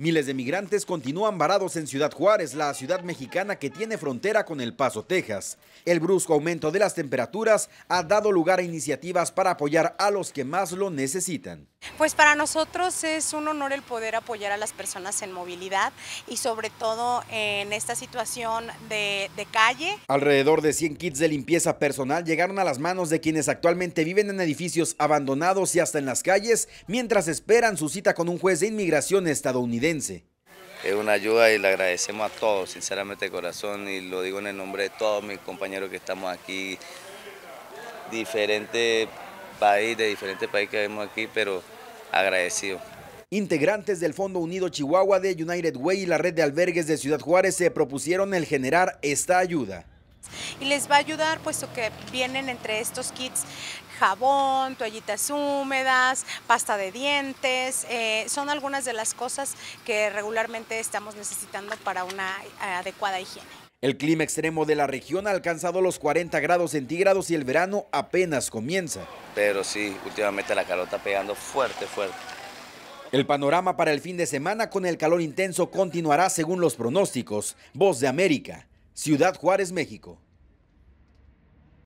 Miles de migrantes continúan varados en Ciudad Juárez, la ciudad mexicana que tiene frontera con El Paso, Texas. El brusco aumento de las temperaturas ha dado lugar a iniciativas para apoyar a los que más lo necesitan. Pues para nosotros es un honor el poder apoyar a las personas en movilidad y sobre todo en esta situación de, calle. Alrededor de 100 kits de limpieza personal llegaron a las manos de quienes actualmente viven en edificios abandonados y hasta en las calles mientras esperan su cita con un juez de inmigración estadounidense. Es una ayuda y le agradecemos a todos, sinceramente de corazón, y lo digo en el nombre de todos mis compañeros que estamos aquí, diferentes país, de diferentes países que vemos aquí, pero agradecido. Integrantes del Fondo Unido Chihuahua de United Way y la red de albergues de Ciudad Juárez se propusieron el generar esta ayuda y les va a ayudar puesto que vienen entre estos kits jabón, toallitas húmedas, pasta de dientes, eh, son algunas de las cosas que regularmente estamos necesitando para una eh, adecuada higiene. El clima extremo de la región ha alcanzado los 40 grados centígrados y el verano apenas comienza. Pero sí, últimamente la calor está pegando fuerte, fuerte. El panorama para el fin de semana con el calor intenso continuará según los pronósticos. Voz de América, Ciudad Juárez, México.